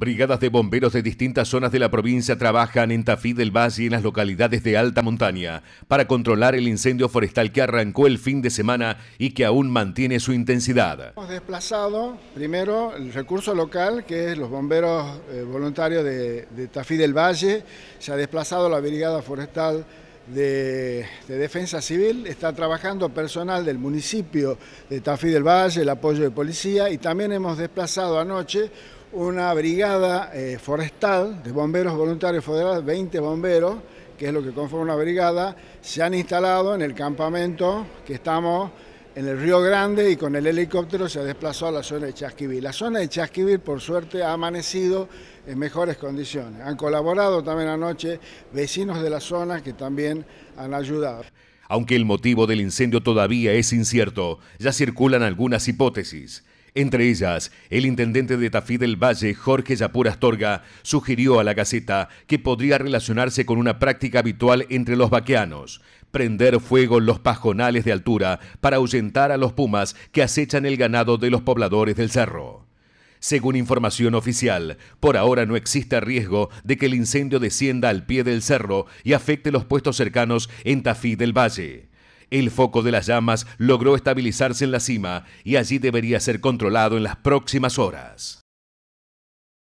Brigadas de bomberos de distintas zonas de la provincia trabajan en Tafí del Valle y en las localidades de alta montaña para controlar el incendio forestal que arrancó el fin de semana y que aún mantiene su intensidad. Hemos desplazado primero el recurso local, que es los bomberos eh, voluntarios de, Tafí del Valle, se ha desplazado la Brigada Forestal de, de, Defensa Civil, está trabajando personal del municipio de Tafí del Valle, el apoyo de policía y también hemos desplazado anoche una brigada eh, forestal de bomberos voluntarios federales, 20 bomberos, que es lo que conforma una brigada, se han instalado en el campamento que estamos en el Río Grande y con el helicóptero se ha desplazó a la zona de Chasquivir. La zona de Chasquivir, por suerte, ha amanecido en mejores condiciones. Han colaborado también anoche vecinos de la zona que también han ayudado. Aunque el motivo del incendio todavía es incierto, ya circulan algunas hipótesis. Entre ellas, el intendente de Tafí del Valle, Jorge Yapur Astorga, sugirió a la Gaceta que podría relacionarse con una práctica habitual entre los vaqueanos, prender fuego los pajonales de altura para ahuyentar a los pumas que acechan el ganado de los pobladores del cerro. Según información oficial, por ahora no existe riesgo de que el incendio descienda al pie del cerro y afecte los puestos cercanos en Tafí del Valle. El foco de las llamas logró estabilizarse en la cima y allí debería ser controlado en las próximas horas.